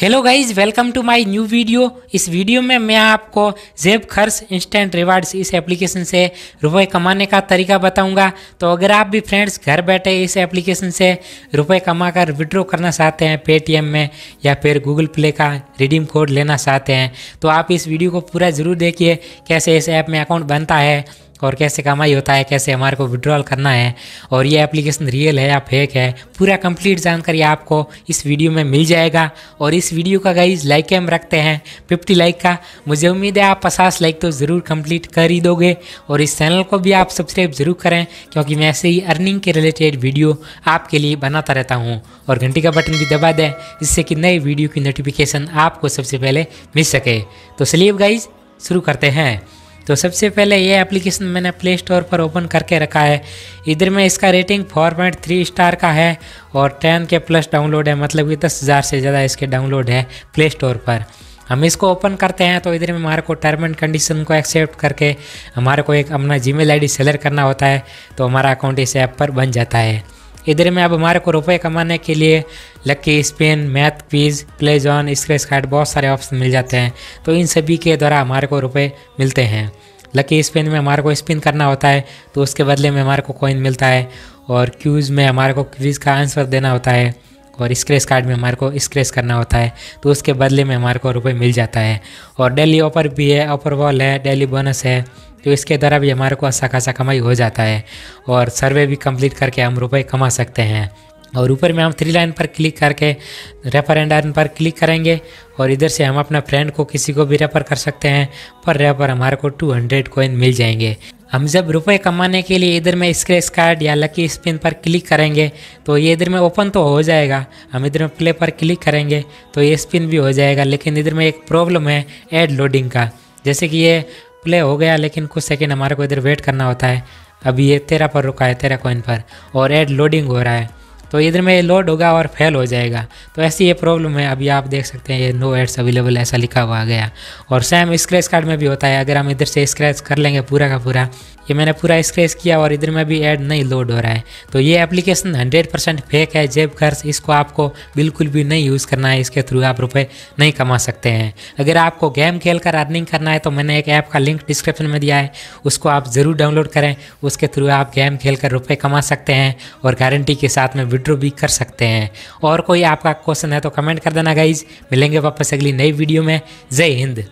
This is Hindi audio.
hello guys welcome to my new video इस वीडियो में मैं आपको जेब खर्च इंस्टेंट रिवार्ड्स इस एप्लीकेशन से रुपए कमाने का तरीका बताऊंगा तो अगर आप भी फ्रेंड्स घर बैठे इस एप्लीकेशन से रुपए कमाकर विड्रॉ करना चाहते हैं पेटीएम में या फिर गूगल प्ले का रिडीम कोड लेना चाहते हैं तो आप इस वीडियो को पूरा ज़रूर देखिए कैसे इस ऐप में अकाउंट बनता है और कैसे कमाई होता है कैसे हमारे को विड्रॉल करना है और ये एप्लीकेशन रियल है या फेक है पूरा कंप्लीट जानकारी आपको इस वीडियो में मिल जाएगा और इस वीडियो का गाइज लाइक हम रखते हैं फिफ्टी लाइक का मुझे उम्मीद है आप पचास लाइक तो ज़रूर कम्प्लीट कर ही दोगे और इस चैनल को भी आप सब्सक्राइब ज़रूर करें क्योंकि मैं ऐसे ही अर्निंग के रिलेटेड वीडियो आपके लिए बनाता रहता हूँ और घंटी का बटन भी दबा दें जिससे कि नए वीडियो की नोटिफिकेशन आपको सबसे पहले मिल सके तो चलिए गाइज शुरू करते हैं तो सबसे पहले ये एप्लीकेशन मैंने प्ले स्टोर पर ओपन करके रखा है इधर में इसका rating four point three star का है और टेन के प्लस डाउनलोड है मतलब कि दस हज़ार से ज़्यादा इसके डाउनलोड है प्ले स्टोर पर हम इसको ओपन करते हैं तो इधर में हमारे को टर्म एंड कंडीशन को एक्सेप्ट करके हमारे को एक अपना जी मेल करना होता है तो हमारा अकाउंट इस ऐप पर बन जाता है इधर में अब हमारे को रुपए कमाने के लिए lucky spin math quiz play zone scratch card बहुत सारे ऑप्शन मिल जाते हैं तो इन सभी के द्वारा हमारे को रुपए मिलते हैं लकी स्पिन में हमारे को स्पिन करना होता है तो उसके बदले में हमारे को कॉइन मिलता है और क्यूज़ में हमारे को क्वीज़ का आंसर देना होता है और स्क्रेच कार्ड में हमारे को स्क्रेच करना होता है तो उसके बदले में हमारे को रुपये मिल जाता है और डेली ऑफर भी है ऑफर वॉल है डेली बोनस है तो इसके द्वारा भी हमारे को अच्छा खासा कमाई हो जाता है और सर्वे भी कंप्लीट करके हम रुपए कमा सकते हैं और ऊपर में हम थ्री लाइन पर क्लिक करके रेफर एंड अर्न पर क्लिक करेंगे और इधर से हम अपना फ्रेंड को किसी को भी रेफर कर सकते हैं पर रेफर हमारे को 200 हंड्रेड कोइन मिल जाएंगे हम जब रुपए कमाने के लिए इधर में स्क्रेच कार्ड या लकी स्पिन पर क्लिक करेंगे तो ये इधर में ओपन तो हो जाएगा हम इधर में प्ले पर क्लिक करेंगे तो ये स्पिन भी हो जाएगा लेकिन इधर में एक प्रॉब्लम है एड लोडिंग का जैसे कि ये प्ले हो गया लेकिन कुछ सेकेंड हमारे को इधर वेट करना होता है अभी ये तेरह पर रुका है तेरह कोइन पर और एड लोडिंग हो रहा है तो इधर में लोड होगा और फेल हो जाएगा तो ऐसी ये प्रॉब्लम है अभी आप देख सकते हैं ये नो एड्स अवेलेबल ऐसा लिखा हुआ आ गया और सेम स्क्रैच कार्ड में भी होता है अगर हम इधर से स्क्रैच कर लेंगे पूरा का पूरा ये मैंने पूरा स्क्रैच किया और इधर में भी ऐड नहीं लोड हो रहा है तो ये एप्लीकेशन 100% फेक है जेब खर्च इसको आपको बिल्कुल भी नहीं यूज़ करना है इसके थ्रू आप रुपए नहीं कमा सकते हैं अगर आपको गेम खेल कर अर्निंग करना है तो मैंने एक ऐप का लिंक डिस्क्रिप्शन में दिया है उसको आप ज़रूर डाउनलोड करें उसके थ्रू आप गेम खेल कर रुपये कमा सकते हैं और गारंटी के साथ में विड्रो भी कर सकते हैं और कोई आपका क्वेश्चन है तो कमेंट कर देना गाइज मिलेंगे वापस अगली नई वीडियो में जय हिंद